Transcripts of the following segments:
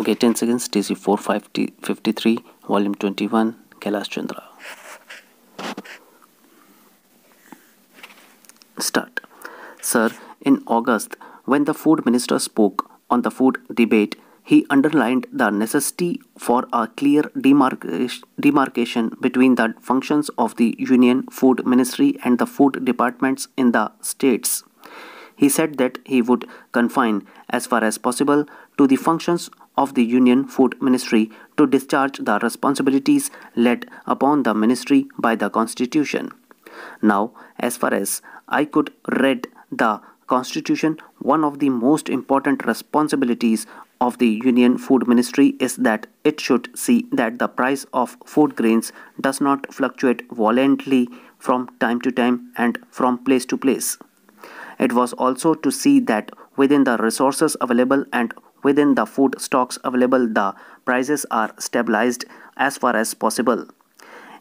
Okay, 10 seconds, TC 4553, volume 21, Kailash Chandra. Start. Sir, in August, when the food minister spoke on the food debate, he underlined the necessity for a clear demarc demarcation between the functions of the Union Food Ministry and the food departments in the states. He said that he would confine, as far as possible, to the functions of the Union Food Ministry to discharge the responsibilities laid upon the ministry by the Constitution. Now, as far as I could read the Constitution, one of the most important responsibilities of the Union Food Ministry is that it should see that the price of food grains does not fluctuate violently from time to time and from place to place. It was also to see that within the resources available and within the food stocks available the prices are stabilized as far as possible.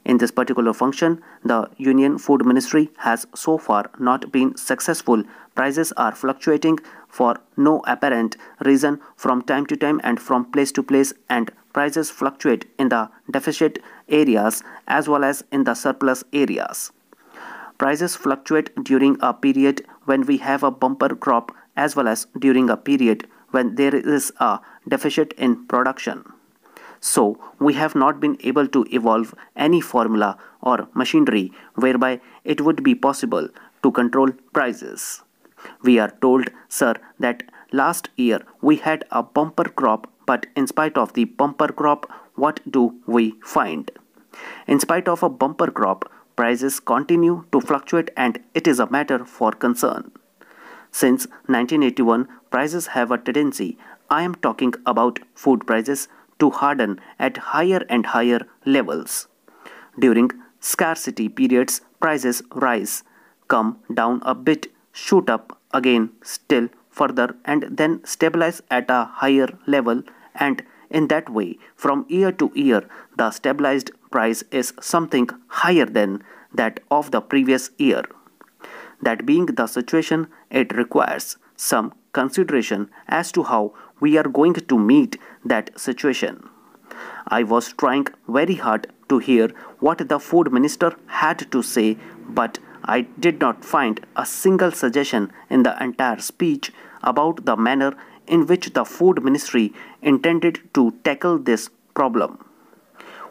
In this particular function, the Union Food Ministry has so far not been successful. Prices are fluctuating for no apparent reason from time to time and from place to place and prices fluctuate in the deficit areas as well as in the surplus areas. Prices fluctuate during a period when we have a bumper crop as well as during a period when there is a deficit in production. So, we have not been able to evolve any formula or machinery whereby it would be possible to control prices. We are told, sir, that last year we had a bumper crop, but in spite of the bumper crop, what do we find? In spite of a bumper crop, prices continue to fluctuate and it is a matter for concern. Since 1981, prices have a tendency, I am talking about food prices, to harden at higher and higher levels. During scarcity periods, prices rise, come down a bit, shoot up again still further and then stabilize at a higher level and in that way from year to year the stabilized price is something higher than that of the previous year that being the situation, it requires some consideration as to how we are going to meet that situation. I was trying very hard to hear what the food minister had to say, but I did not find a single suggestion in the entire speech about the manner in which the food ministry intended to tackle this problem.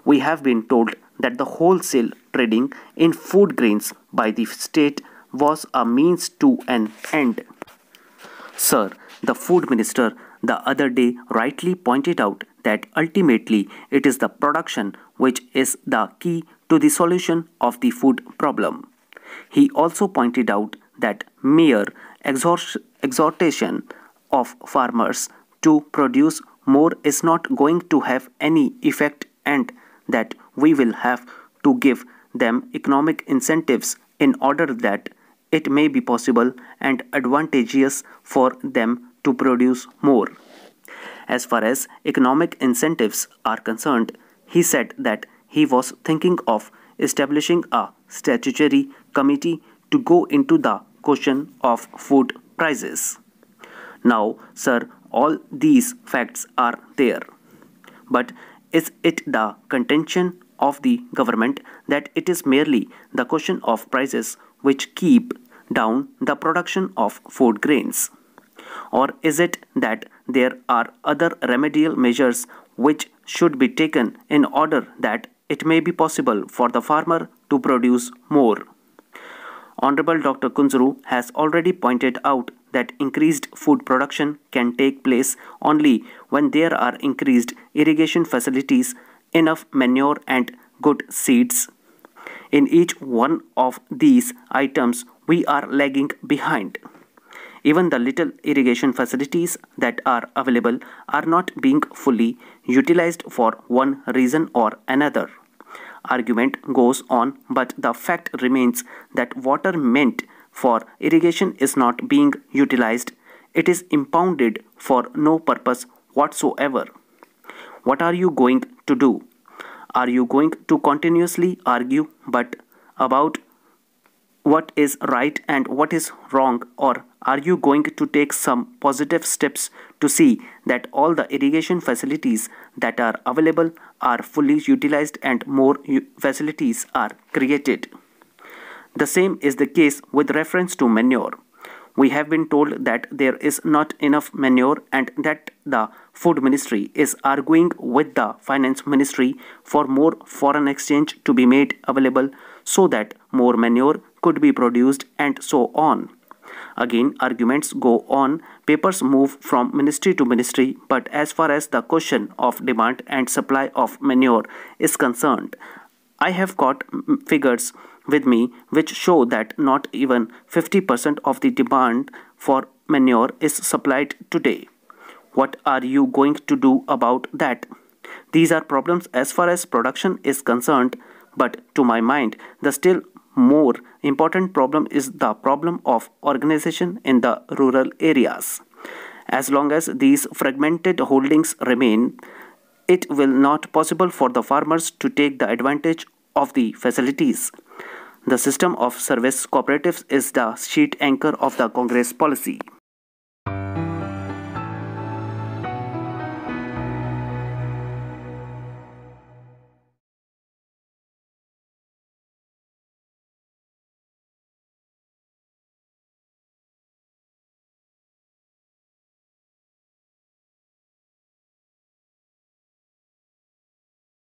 We have been told that the wholesale trading in food grains by the state was a means to an end. Sir, the food minister the other day rightly pointed out that ultimately it is the production which is the key to the solution of the food problem. He also pointed out that mere exhortation of farmers to produce more is not going to have any effect and that we will have to give them economic incentives in order that it may be possible and advantageous for them to produce more. As far as economic incentives are concerned, he said that he was thinking of establishing a statutory committee to go into the question of food prices. Now, sir, all these facts are there. But is it the contention of the government that it is merely the question of prices which keep down the production of food grains? Or is it that there are other remedial measures which should be taken in order that it may be possible for the farmer to produce more? Honorable Dr. Kunzru has already pointed out that increased food production can take place only when there are increased irrigation facilities, enough manure and good seeds in each one of these items, we are lagging behind. Even the little irrigation facilities that are available are not being fully utilized for one reason or another. Argument goes on, but the fact remains that water meant for irrigation is not being utilized. It is impounded for no purpose whatsoever. What are you going to do? Are you going to continuously argue but about what is right and what is wrong or are you going to take some positive steps to see that all the irrigation facilities that are available are fully utilized and more facilities are created? The same is the case with reference to manure. We have been told that there is not enough manure and that the food ministry is arguing with the finance ministry for more foreign exchange to be made available so that more manure could be produced and so on. Again, arguments go on, papers move from ministry to ministry, but as far as the question of demand and supply of manure is concerned, I have got figures with me which show that not even 50% of the demand for manure is supplied today. What are you going to do about that? These are problems as far as production is concerned, but to my mind, the still more important problem is the problem of organization in the rural areas. As long as these fragmented holdings remain, it will not possible for the farmers to take the advantage of the facilities the system of service cooperatives is the sheet anchor of the Congress policy.